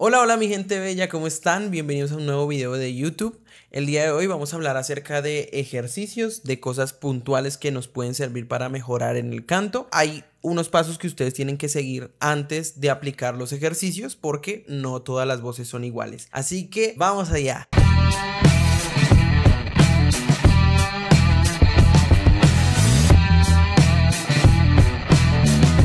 Hola, hola mi gente bella, ¿cómo están? Bienvenidos a un nuevo video de YouTube. El día de hoy vamos a hablar acerca de ejercicios, de cosas puntuales que nos pueden servir para mejorar en el canto. Hay unos pasos que ustedes tienen que seguir antes de aplicar los ejercicios porque no todas las voces son iguales. Así que vamos allá.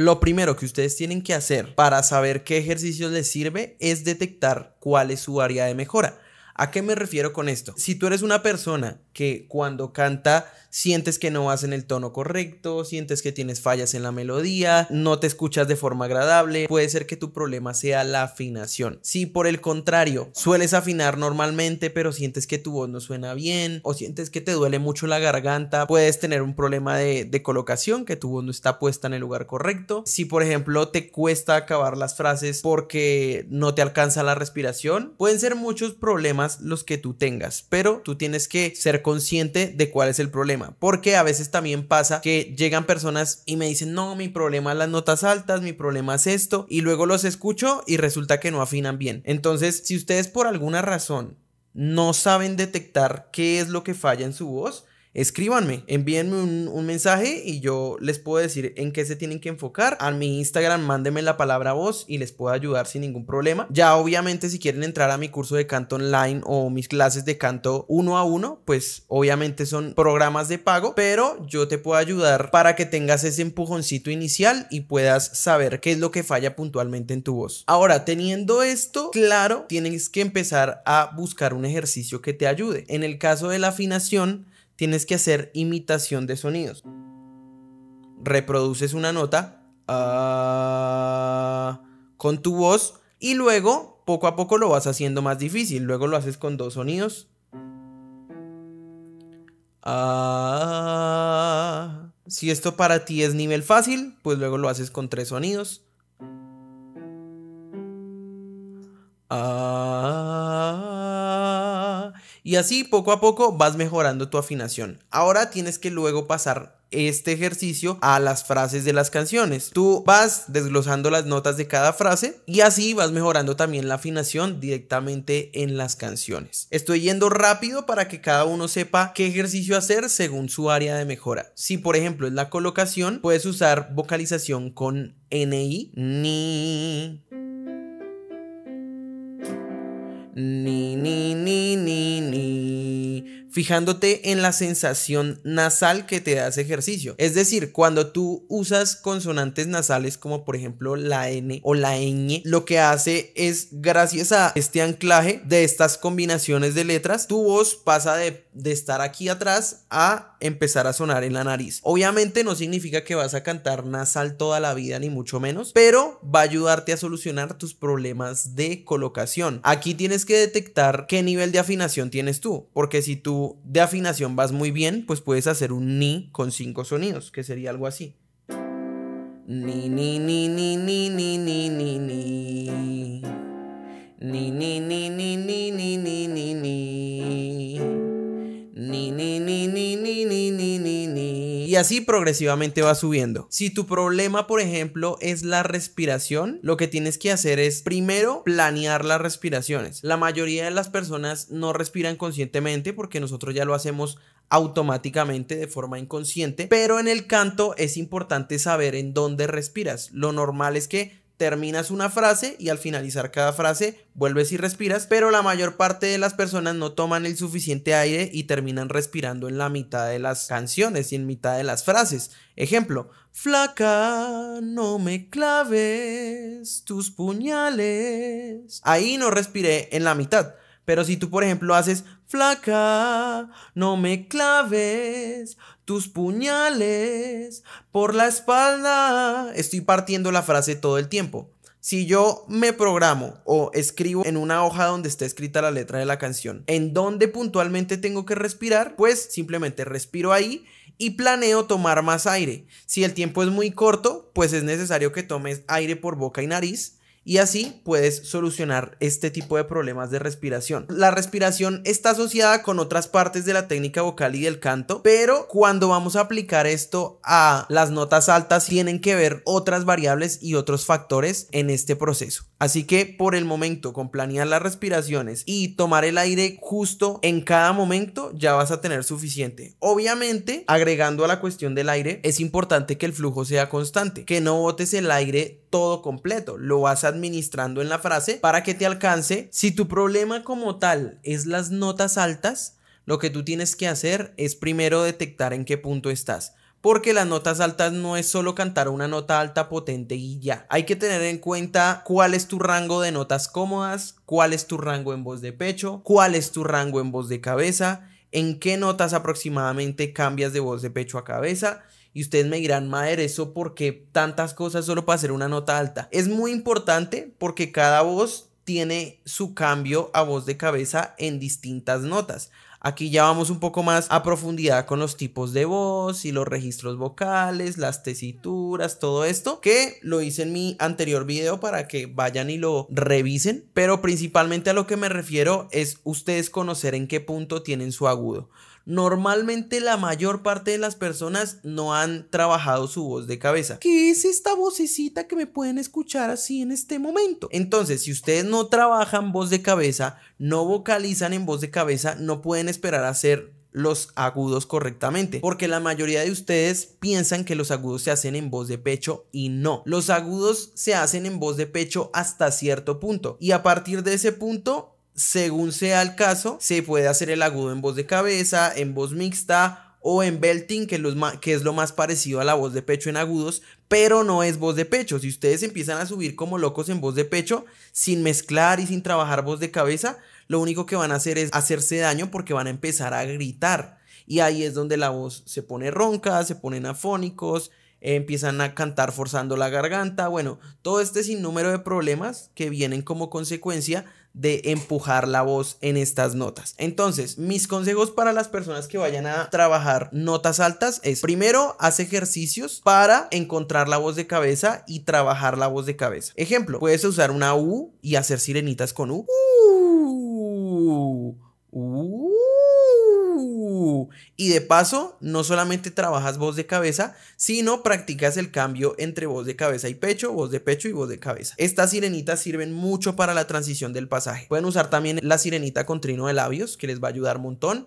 Lo primero que ustedes tienen que hacer para saber qué ejercicio les sirve es detectar cuál es su área de mejora. ¿A qué me refiero con esto? Si tú eres una persona que cuando canta sientes que no vas en el tono correcto, sientes que tienes fallas en la melodía, no te escuchas de forma agradable, puede ser que tu problema sea la afinación. Si por el contrario sueles afinar normalmente pero sientes que tu voz no suena bien o sientes que te duele mucho la garganta, puedes tener un problema de, de colocación, que tu voz no está puesta en el lugar correcto. Si por ejemplo te cuesta acabar las frases porque no te alcanza la respiración, pueden ser muchos problemas los que tú tengas, pero tú tienes que ser consciente de cuál es el problema. Porque a veces también pasa que llegan personas y me dicen, no, mi problema es las notas altas, mi problema es esto, y luego los escucho y resulta que no afinan bien. Entonces, si ustedes por alguna razón no saben detectar qué es lo que falla en su voz, escríbanme, envíenme un, mensaje y yo les puedo decir en qué se tienen que enfocar. A mi Instagram mándenme la palabra voz y les puedo ayudar sin ningún problema. Ya obviamente si quieren entrar a mi curso de canto online o mis clases de canto uno a uno, pues obviamente son programas de pago, pero yo te puedo ayudar para que tengas ese empujoncito inicial y puedas saber qué es lo que falla puntualmente en tu voz. Ahora, teniendo esto claro, tienes que empezar a buscar un ejercicio que te ayude. En el caso de la afinación, tienes que hacer imitación de sonidos. Reproduces una nota ah, con tu voz y luego poco a poco lo vas haciendo más difícil. Luego lo haces con dos sonidos. Ah, si esto para ti es nivel fácil, pues luego lo haces con tres sonidos. Ah y así poco a poco vas mejorando tu afinación. Ahora tienes que luego pasar este ejercicio a las frases de las canciones. Tú vas desglosando las notas de cada frase y así vas mejorando también la afinación directamente en las canciones. Estoy yendo rápido para que cada uno sepa qué ejercicio hacer según su área de mejora. Si por ejemplo es la colocación, puedes usar vocalización con NI, ni, ni, ni, fijándote en la sensación nasal que te da ese ejercicio. Es decir, cuando tú usas consonantes nasales como por ejemplo la N o la ñ, lo que hace es gracias a este anclaje de estas combinaciones de letras, tu voz pasa de, de estar aquí atrás a empezar a sonar en la nariz. Obviamente no significa que vas a cantar nasal toda la vida ni mucho menos, pero va a ayudarte a solucionar tus problemas de colocación. Aquí tienes que detectar qué nivel de afinación tienes tú, porque si tú de afinación vas muy bien, pues puedes hacer un ni con cinco sonidos, que sería algo así. Ni, ni, ni, ni, ni, ni, ni, ni, ni. Ni, ni, ni, ni, ni, ni, ni, ni, ni. así progresivamente va subiendo. Si tu problema, por ejemplo, es la respiración, lo que tienes que hacer es primero planear las respiraciones. La mayoría de las personas no respiran conscientemente porque nosotros ya lo hacemos automáticamente de forma inconsciente, pero en el canto es importante saber en dónde respiras. Lo normal es que terminas una frase y al finalizar cada frase vuelves y respiras, pero la mayor parte de las personas no toman el suficiente aire y terminan respirando en la mitad de las canciones y en mitad de las frases. Ejemplo, flaca, no me claves tus puñales. Ahí no respiré en la mitad. Pero si tú, por ejemplo, haces flaca, no me claves tus puñales por la espalda. Estoy partiendo la frase todo el tiempo. Si yo me programo o escribo en una hoja donde está escrita la letra de la canción, en donde puntualmente tengo que respirar, pues simplemente respiro ahí y planeo tomar más aire. Si el tiempo es muy corto, pues es necesario que tomes aire por boca y nariz y así puedes solucionar este tipo de problemas de respiración. La respiración está asociada con otras partes de la técnica vocal y del canto, pero cuando vamos a aplicar esto a las notas altas tienen que ver otras variables y otros factores en este proceso. Así que por el momento con planear las respiraciones y tomar el aire justo en cada momento ya vas a tener suficiente. Obviamente, agregando a la cuestión del aire, es importante que el flujo sea constante, que no botes el aire todo completo, lo vas a administrando en la frase para que te alcance. Si tu problema como tal es las notas altas, lo que tú tienes que hacer es primero detectar en qué punto estás. Porque las notas altas no es solo cantar una nota alta potente y ya. Hay que tener en cuenta cuál es tu rango de notas cómodas, cuál es tu rango en voz de pecho, cuál es tu rango en voz de cabeza, en qué notas aproximadamente cambias de voz de pecho a cabeza y ustedes me dirán, madre ¿eso porque tantas cosas solo para hacer una nota alta? Es muy importante porque cada voz tiene su cambio a voz de cabeza en distintas notas. Aquí ya vamos un poco más a profundidad con los tipos de voz y los registros vocales, las tesituras, todo esto, que lo hice en mi anterior video para que vayan y lo revisen, pero principalmente a lo que me refiero es ustedes conocer en qué punto tienen su agudo normalmente la mayor parte de las personas no han trabajado su voz de cabeza. ¿Qué es esta vocecita que me pueden escuchar así en este momento? Entonces, si ustedes no trabajan voz de cabeza, no vocalizan en voz de cabeza, no pueden esperar a hacer los agudos correctamente, porque la mayoría de ustedes piensan que los agudos se hacen en voz de pecho y no. Los agudos se hacen en voz de pecho hasta cierto punto y a partir de ese punto según sea el caso, se puede hacer el agudo en voz de cabeza, en voz mixta o en belting, que, es lo más parecido a la voz de pecho en agudos, pero no es voz de pecho. Si ustedes empiezan a subir como locos en voz de pecho, sin mezclar y sin trabajar voz de cabeza, lo único que van a hacer es hacerse daño porque van a empezar a gritar. Y ahí es donde la voz se pone ronca, se ponen afónicos, empiezan a cantar forzando la garganta. Bueno, todo este sinnúmero de problemas que vienen como consecuencia de empujar la voz en estas notas. Entonces, mis consejos para las personas que vayan a trabajar notas altas es, primero, haz ejercicios para encontrar la voz de cabeza y trabajar la voz de cabeza. Ejemplo, puedes usar una U y hacer sirenitas con U. y de paso, no solamente trabajas voz de cabeza, sino practicas el cambio entre voz de cabeza y pecho, voz de pecho y voz de cabeza. Estas sirenitas sirven mucho para la transición del pasaje. Pueden usar también la sirenita con trino de labios, que les va a ayudar un montón.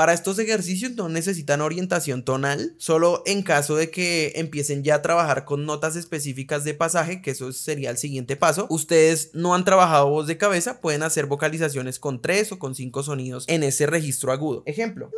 Para estos ejercicios no necesitan orientación tonal, solo en caso de que empiecen ya a trabajar con notas específicas de pasaje, que eso sería el siguiente paso. Ustedes no han trabajado voz de cabeza, pueden hacer vocalizaciones con tres o con cinco sonidos en ese registro agudo. Ejemplo.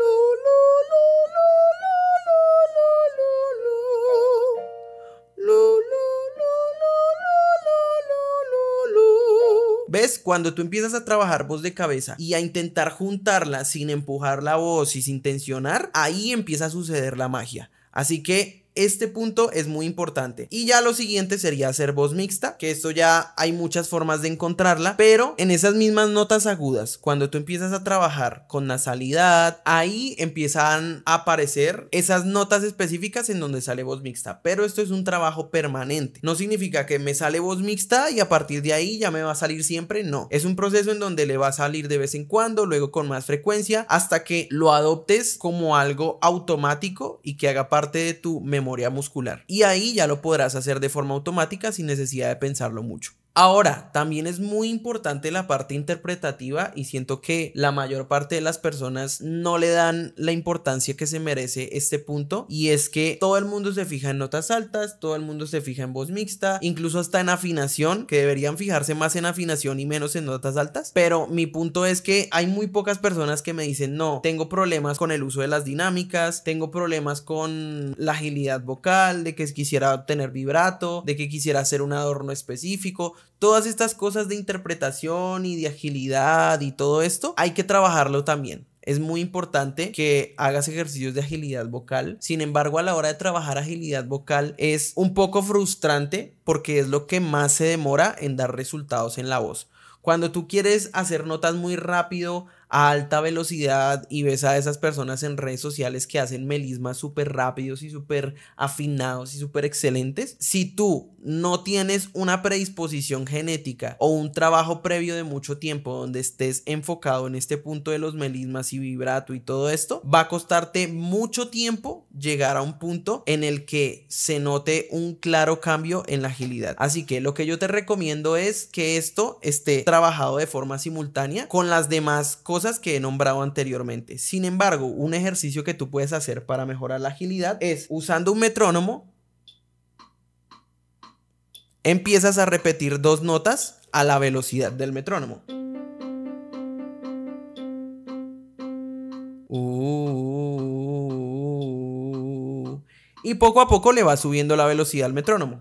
¿Ves? Cuando tú empiezas a trabajar voz de cabeza y a intentar juntarla sin empujar la voz y sin tensionar, ahí empieza a suceder la magia. Así que este punto es muy importante. Y ya lo siguiente sería hacer voz mixta, que esto ya hay muchas formas de encontrarla, pero en esas mismas notas agudas, cuando tú empiezas a trabajar con nasalidad, ahí empiezan a aparecer esas notas específicas en donde sale voz mixta, pero esto es un trabajo permanente. No significa que me sale voz mixta y a partir de ahí ya me va a salir siempre, no. Es un proceso en donde le va a salir de vez en cuando, luego con más frecuencia, hasta que lo adoptes como algo automático y que haga parte de tu memoria memoria muscular. Y ahí ya lo podrás hacer de forma automática sin necesidad de pensarlo mucho. Ahora, también es muy importante la parte interpretativa y siento que la mayor parte de las personas no le dan la importancia que se merece este punto y es que todo el mundo se fija en notas altas, todo el mundo se fija en voz mixta, incluso hasta en afinación, que deberían fijarse más en afinación y menos en notas altas, pero mi punto es que hay muy pocas personas que me dicen, no, tengo problemas con el uso de las dinámicas, tengo problemas con la agilidad vocal, de que quisiera obtener vibrato, de que quisiera hacer un adorno específico, todas estas cosas de interpretación y de agilidad y todo esto, hay que trabajarlo también. Es muy importante que hagas ejercicios de agilidad vocal. Sin embargo, a la hora de trabajar agilidad vocal es un poco frustrante porque es lo que más se demora en dar resultados en la voz. Cuando tú quieres hacer notas muy rápido, a alta velocidad y ves a esas personas en redes sociales que hacen melismas súper rápidos y súper afinados y súper excelentes, si tú no tienes una predisposición genética o un trabajo previo de mucho tiempo donde estés enfocado en este punto de los melismas y vibrato y todo esto, va a costarte mucho tiempo llegar a un punto en el que se note un claro cambio en la agilidad. Así que lo que yo te recomiendo es que esto esté trabajado de forma simultánea con las demás cosas que he nombrado anteriormente. Sin embargo, un ejercicio que tú puedes hacer para mejorar la agilidad es usando un metrónomo, empiezas a repetir dos notas a la velocidad del metrónomo. Uh, uh, uh, y poco a poco le vas subiendo la velocidad al metrónomo.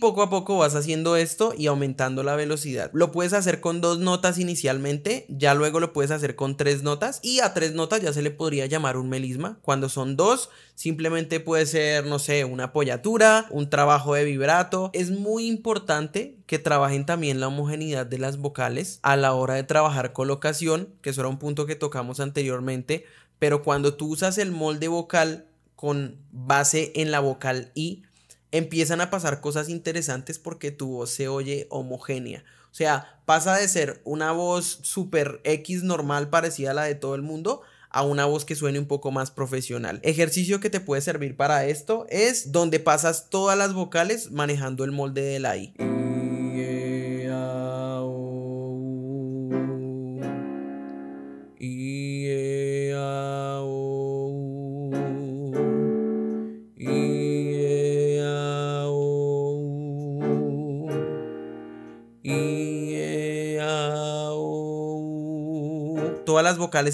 poco a poco vas haciendo esto y aumentando la velocidad. Lo puedes hacer con dos notas inicialmente, ya luego lo puedes hacer con tres notas y a tres notas ya se le podría llamar un melisma. Cuando son dos, simplemente puede ser, no sé, una apoyatura, un trabajo de vibrato. Es muy importante que trabajen también la homogeneidad de las vocales a la hora de trabajar colocación, que eso era un punto que tocamos anteriormente, pero cuando tú usas el molde vocal con base en la vocal I, empiezan a pasar cosas interesantes porque tu voz se oye homogénea. O sea, pasa de ser una voz super X normal parecida a la de todo el mundo a una voz que suene un poco más profesional. Ejercicio que te puede servir para esto es donde pasas todas las vocales manejando el molde de la I.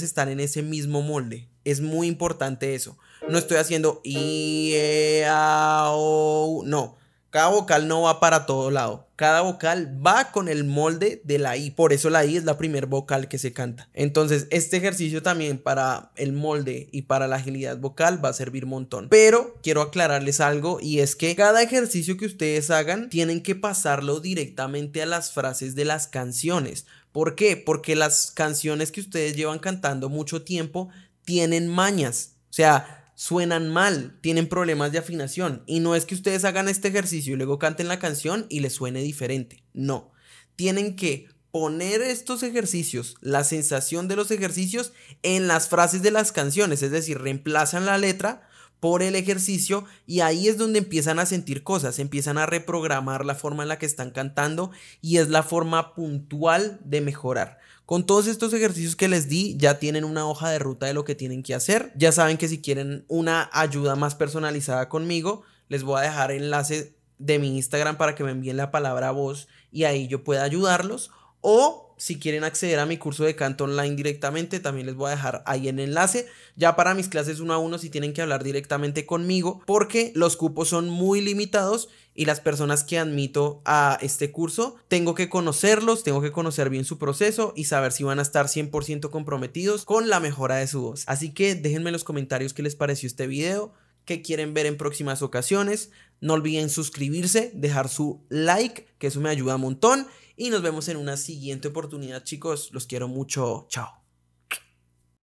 están en ese mismo molde. Es muy importante eso. No estoy haciendo I, e, A, O. No. Cada vocal no va para todo lado. Cada vocal va con el molde de la I. Por eso la I es la primer vocal que se canta. Entonces, este ejercicio también para el molde y para la agilidad vocal va a servir un montón. Pero quiero aclararles algo y es que cada ejercicio que ustedes hagan tienen que pasarlo directamente a las frases de las canciones ¿Por qué? Porque las canciones que ustedes llevan cantando mucho tiempo tienen mañas, o sea, suenan mal, tienen problemas de afinación. Y no es que ustedes hagan este ejercicio y luego canten la canción y les suene diferente, no. Tienen que poner estos ejercicios, la sensación de los ejercicios en las frases de las canciones, es decir, reemplazan la letra por el ejercicio y ahí es donde empiezan a sentir cosas, empiezan a reprogramar la forma en la que están cantando y es la forma puntual de mejorar. Con todos estos ejercicios que les di, ya tienen una hoja de ruta de lo que tienen que hacer. Ya saben que si quieren una ayuda más personalizada conmigo, les voy a dejar enlace de mi Instagram para que me envíen la palabra voz y ahí yo pueda ayudarlos. O si quieren acceder a mi curso de canto online directamente, también les voy a dejar ahí el enlace. Ya para mis clases uno a uno, si tienen que hablar directamente conmigo, porque los cupos son muy limitados y las personas que admito a este curso, tengo que conocerlos, tengo que conocer bien su proceso y saber si van a estar 100% comprometidos con la mejora de su voz. Así que déjenme en los comentarios qué les pareció este video, qué quieren ver en próximas ocasiones. No olviden suscribirse, dejar su like, que eso me ayuda un montón y nos vemos en una siguiente oportunidad, chicos. Los quiero mucho. Chao.